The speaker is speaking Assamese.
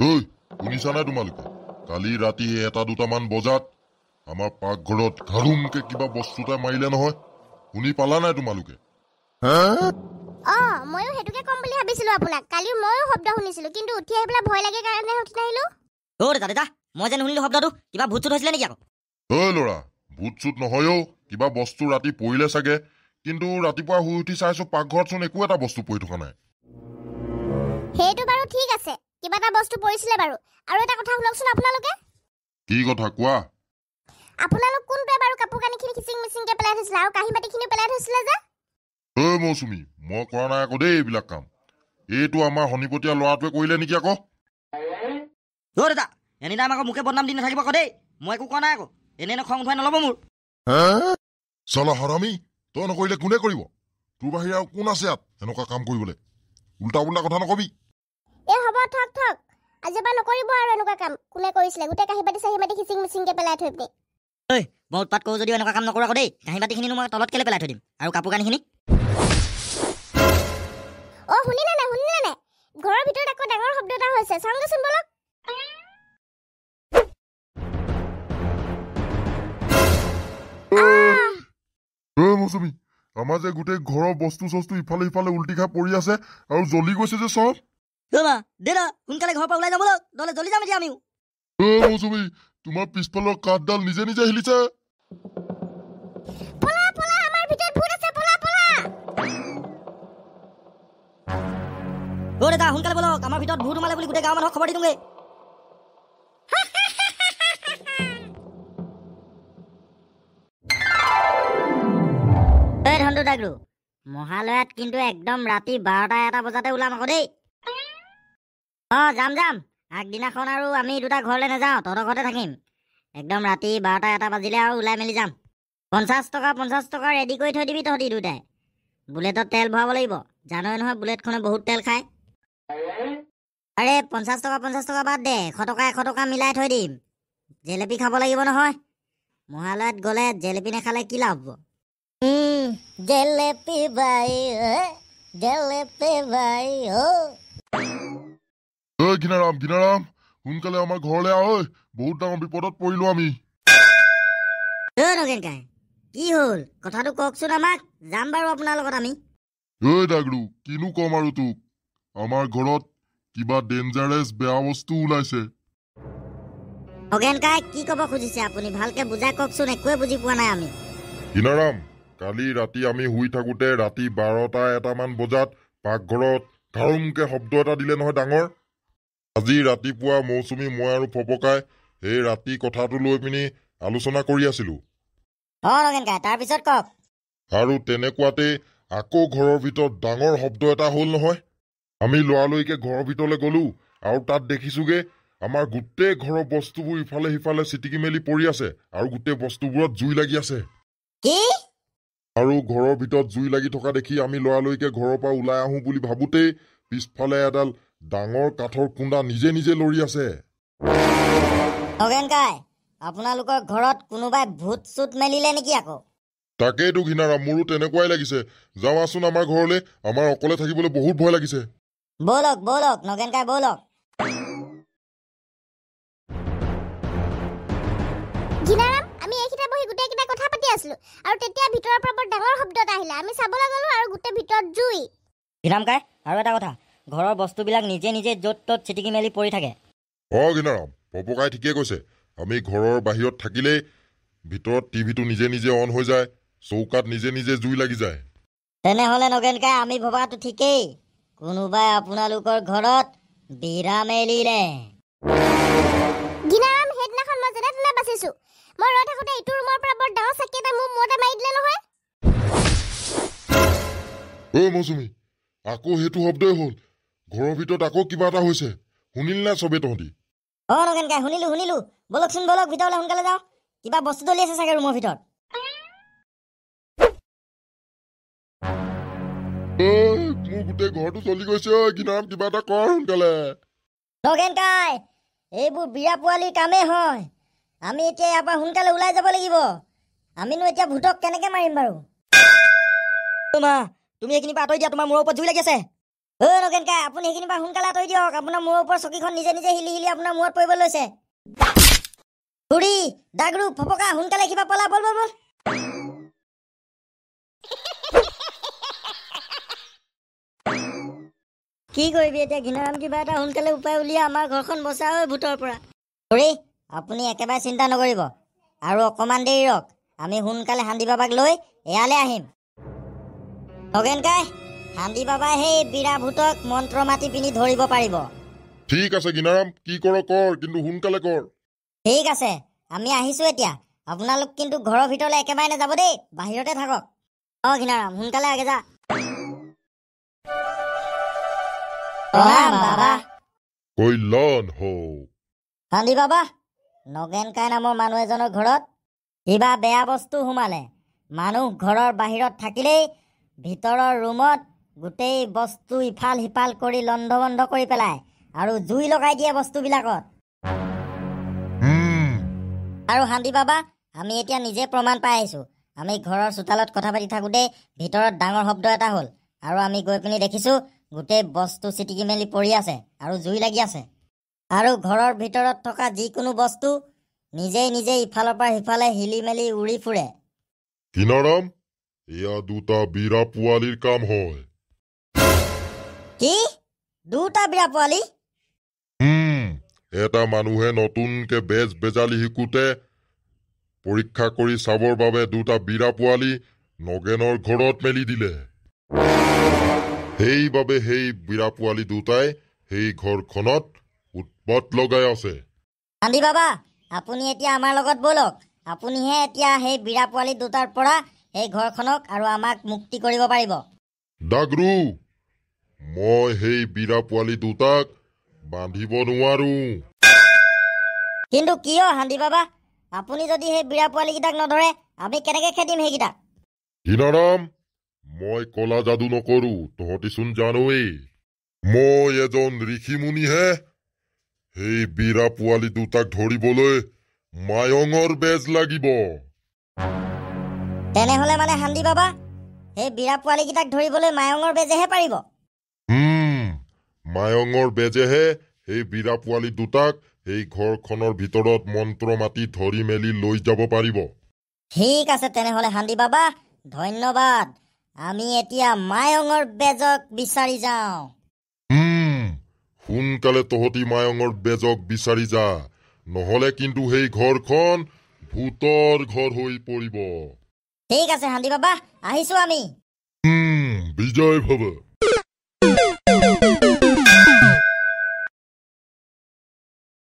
হেই শুনিছা নাই তোমালোকে কালি ৰাতি এটা দুটামান বজাত আমাৰ পাকঘৰত ঘৰুমকে কিবা বস্তু এটা মাৰিলে নহয় শুনি পালা নাই তোমালোকে বস্তু ৰাতি পৰিলে চাগে কিন্তু ৰাতিপুৱা শুই উঠি চাইছো পাকঘৰত চোন একো এটা বস্তু পৰি থকা নাই সেইটো বাৰু ঠিক আছে কিবা এটা বস্তু পৰিছিলে বাৰু আৰু এটা কথা শুনকচোন আপোনালোকে কি কথা কোৱা আপোনালোক কোনটোৱে বাৰু কাপোৰ কানিখিনি খিচিং মিচিংকে পেলাই থৈছিলে আৰু কাঁহী বাতিখিনি পেলাই থৈছিলে যে ঐ মৌচুমী মই কৰা নাই আকৌ দেই কাম এইটো আমাৰ শনিপতীয়া ল'ৰাটোৱে কৰিলে নেকি আকৌ অ' দাদা এনি টাইম আকৌ মোকে বদনাম দি নাথাকিব আকৌ দেই একো কোৱা নাই আকৌ ন খং উঠোৱাই নল'ব মোৰ হে চল হৰমী তই নকৰিলে কোনে কৰিব তোৰ বাহিৰে আৰু কোন আছে ইয়াত এনেকুৱা কাম কৰিবলৈ উল্টা উল্টা কথা নকবি এই হ'ব থক থক আজিৰ পৰা নকৰিব আৰু এনেকুৱা কাম কোনে কৰিছিলে গোটেই কাঁহী বাতি চাহি বাতি খিচিং মিচিংকে পেলাই থৈ পিনি ঐ মই উৎপাত কৰোঁ যদিও এনেকুৱা কাম নকৰোঁ আকৌ দেই কাঁহী বাতিখিনি মই তলত কেলে পেলাই থৈ দিম আৰু কাপোৰ কানিখিনি অ শুনিলে নে শুনিলে নে ঘৰৰ ভিতৰত আকৌ ডাঙৰ শব্দ এটা হৈছে চাওঁগৈচোন বলক আমাৰ যে গোটেই ঘৰৰ বস্তু চস্তু ইফালে ইফালে উল্টি খাই পৰি আছে আৰু জ্বলি গৈছে যে চব দেনা দেনা সোনকালে ঘৰৰ পৰা ওলাই যাব লগ নহ'লে জ্বলি যাম এতিয়া আমিও তোমাৰ পিছফালৰ কাঠডাল নিজে নিজে আহিলিছে দাদা সোনকালে আমাৰ ভিতৰত ভূত বুলি গোটেই গাঁৱৰ মানুহক খবৰ দি ধনটো ডাগৰু মহালয়াত কিন্তু একদম ৰাতি বাৰটা এটা বজাতে ওলাম আকৌ দেই অঁ যাম যাম আগদিনাখন আৰু আমি দুটা ঘৰলৈ নাযাওঁ তহঁতৰ ঘৰতে থাকিম একদম ৰাতি বাৰটা এটা বাজিলে আৰু ওলাই মেলি যাম পঞ্চাছ টকা পঞ্চাছ টকা ৰেডি কৰি থৈ দিবি তহঁতি দুটাই বুলেটত তেল ভৰাব লাগিব জানই নহয় বুলেটখনে বহুত তেল খায় আৰে পঞ্চাছ টকা পঞ্চাছ টকা বাদ দে এশ টকা এশ টকা মিলাই থৈ দিম জেলেপি খাব লাগিব নহয় মহালয়াত গ'লে জেলেপি নাখালে কি লাভ হ'ব ঐ ঘিনাৰাম ঘিনাৰাম সোনকালে আমাৰ ঘৰলে আহ বহুত ডাঙৰ বিপদত পৰিলো আমি কি ক'ব খুজিছে আপুনি ভালকে ৰাতি আমি শুই থাকোঁতে ৰাতি বাৰটা এটামান বজাত পাকঘৰত ধাৰুমকে শব্দ এটা দিলে নহয় ডাঙৰ আজি ৰাতিপুৱা মৌচুমী মই আৰু ফপকাই সেই ৰাতি কথাটো লৈ পিনি আলোচনা কৰি আছিলো তাৰপিছত কওক আৰু তেনেকুৱাতে আকৌ ঘৰৰ ভিতৰত ডাঙৰ শব্দ এটা হল নহয় আমি লৰালৰিকে ঘৰৰ ভিতৰলৈ গলো আৰু তাত দেখিছোগে আমাৰ গোটেই ঘৰৰ বস্তুবোৰ ইফালে সিফালে চিটিকি মেলি পৰি আছে আৰু গোটেই বস্তুবোৰত জুই লাগি আছে আৰু ঘৰৰ ভিতৰত জুই লাগি থকা দেখি আমি লৰালৰিকে ঘৰৰ পৰা ওলাই আহো বুলি ভাবোতেই পিছফালে এডাল ডাঙৰ কাঠৰ কুণ্ডা নিজে নিজে লৰি আছে আপোনালোকৰ ঘৰত কোনোবাই ভূত চুট মেলিলে নেকি আকৌ তাকেইটো ঘিনাৰা মোৰো তেনেকুৱাই লাগিছে যাওঁচোন আমাৰ ঘৰলৈ আমাৰ অকলে থাকিবলৈ বহুত ভয় লাগিছে বৌলক বৌলক নগেনকাই বৌলক ঘিনাৰাম আমি এইকেইটা বহি গোটেইকেইটা কথা পাতি আছিলো আৰু তেতিয়া ভিতৰৰ পৰা ডাঙৰ শব্দ আহিলে আমি চাবলৈ গ'লো আৰু গোটেই ভিতৰত জুই ঘিনামকাই আৰু এটা কথা ঘৰৰ বস্তুবিলাক নিজে নিজে য'ত ত'ত ছিটিকি মেলি পৰি থাকে অঁ ঘিনাৰাম পপকাই ঠিকে কৈছে আমি ঘৰৰ বাহিৰত থাকিলেই ভিতৰত টিভিটো নিজে নিজে অন হৈ যায় চৌকাত নিজে নিজে জুই লাগি যায় তেনেহ'লে নগেনকাই আমি ভবাটো ঠিকেই কোনোবাই আপোনালোকৰ ঘৰত বিৰা মেলিলে গিনাৰাম সেইদিনাখন মই যেনে তেনে বাচিছো মই ৰৈ থাকোঁতে এইটো ৰুমৰ পৰা বৰ ডাঙৰ চাকি এটা মোৰ মূৰতে মাৰি দিলে নহয় ঐ মৌচুমী আকৌ সেইটো শব্দই হ'ল ঘৰৰ ভিতৰত আকৌ কিবা এটা হৈছে শুনিল না চবে তহঁতি অ নগেনকাই শুনিলো শুনিলো বলকচোন বলক ভিতৰলৈ সোনকালে যাওঁ কিবা বস্তু দলি আছে চাগে ৰুমৰ ভিতৰত এইবোৰ বিয়া পোৱালিৰ কামেই হয় আমি এতিয়া ইয়াৰ পৰা সোনকালে ওলাই যাব লাগিব আমিনো এতিয়া ভূতক কেনেকৈ মাৰিম বাৰু তুমি এইখিনি পাতৰি দিয়া তোমাৰ মূৰৰ ওপৰত জুই লাগি আছে ঐ নগেনকা আপুনি সেইখিনি পৰা সোনকালে আঁতৰি দিয়ক আপোনাৰ মূৰৰ ওপৰত চকীখন নিজে নিজে হিলি হিলি আপোনাৰ মূৰত পৰিবলৈ লৈছে খুৰি দাগৰু ফপকা সোনকালে কিবা পলা বল বল কি কৰিবি এতিয়া ঘিনাৰাম কিবা এটা সোনকালে উপায় উলিয়া আমাৰ ঘৰখন বচা হয় ভূতৰ পৰা খুৰী আপুনি একেবাৰে চিন্তা নকৰিব আৰু অকণমান দেৰি ৰক আমি সোনকালে হান্দি বাবাক লৈ ইয়ালৈ আহিম নগেনকাই হান্দি বাবাই সেই ভূতক মন্ত্ৰ মাতি পিনি ধৰিব পাৰিব ঠিক আছে গিনাৰাম কি কৰ কৰ কিন্তু সোনকালে কৰ ঠিক আছে আমি আহিছো এতিয়া আপোনালোক কিন্তু ঘৰৰ ভিতৰলৈ একেবাৰে নাযাব দেই বাহিৰতে থাকক অ গিনাৰাম সোনকালে আগে যা হান্দি বাবা নগেনকাই নামৰ মানুহ এজনৰ ঘৰত কিবা বেয়া বস্তু সোমালে মানুহ ঘৰৰ বাহিৰত থাকিলেই ভিতৰৰ ৰুমত গোটেই বস্তু ইফাল সিফাল কৰি লণ্ড বন্ধ কৰি পেলাই আৰু জুই লগাই দিয়ে বস্তুবিলাকত আৰু শান্তি বাবা আমি এতিয়া নিজে প্ৰমাণ পাই আহিছো আমি ঘৰৰ চোতালত কথা পাতি থাকোঁতে ভিতৰত ডাঙৰ শব্দ এটা হ'ল আৰু আমি গৈ পিনি দেখিছোঁ গোটেই বস্তু চিটিকি মেলি পৰি আছে আৰু জুই লাগি আছে আৰু ঘৰৰ ভিতৰত থকা যিকোনো বস্তু নিজেই নিজে ইফালৰ পৰা সিফালে হিলি মেলি উৰি ফুৰে দুটা বিৰা পোৱালিৰ কাম হয় ৰাতি দুটা বিয়া পোৱালি এটা মানুহে নতুনকে বেজ বেজালি শিকোতে পৰীক্ষা কৰি চাবৰ বাবে দুটা বিৰা পোৱালি নগেনৰ ঘৰত মেলি দিলে সেইবাবে সেই বিৰা পোৱালি দুটাই সেই ঘৰখনত উৎপত লগাই আছে কান্দি বাবা আপুনি এতিয়া আমাৰ লগত বলক আপুনিহে এতিয়া সেই বিৰা পোৱালি দুটাৰ পৰা সেই ঘৰখনক আৰু আমাক মুক্তি কৰিব পাৰিব ডাগৰু মই সেই বিৰা পোৱালি দুটাক বান্ধিব নোৱাৰো কিন্তু কিয় হান্দি বাবা আপুনি যদি সেই বিৰা পোৱালীকেইটাক নধৰে আমি কেনেকে খেদিম সেইকেইটা হীনাৰাম মই কলা যাদু নকৰো তহঁতিচোন জানোৱেই মই এজন ঋষি মুনিহে সেই বিৰা পোৱালি দুটাক ধৰিবলৈ মায়ঙৰ বেজ লাগিব তেনেহলে মানে হান্দি বাবা সেই বিৰা পোৱালিকেইটাক ধৰিবলৈ মায়ঙৰ বেজেহে পাৰিব মায়ঙৰ বেজেহে সেই বিৰা পোৱালী দুটাক সেই ঘৰখনৰ ভিতৰত মন্ত্ৰ মাতি ধৰি মেলি লৈ যাব পাৰিব ঠিক আছে তেনেহলে হান্দি বাবা ধন্যবাদ আমি এতিয়া মায়ঙৰ বেজক বিচাৰি যাওঁ সোনকালে তহঁতি মায়ঙৰ বেজক বিচাৰি যা নহলে কিন্তু সেই ঘৰখন ভূতৰ ঘৰ হৈ পৰিব ঠিক আছে হান্দি বাবা আহিছো আমি বিজয় ভৱ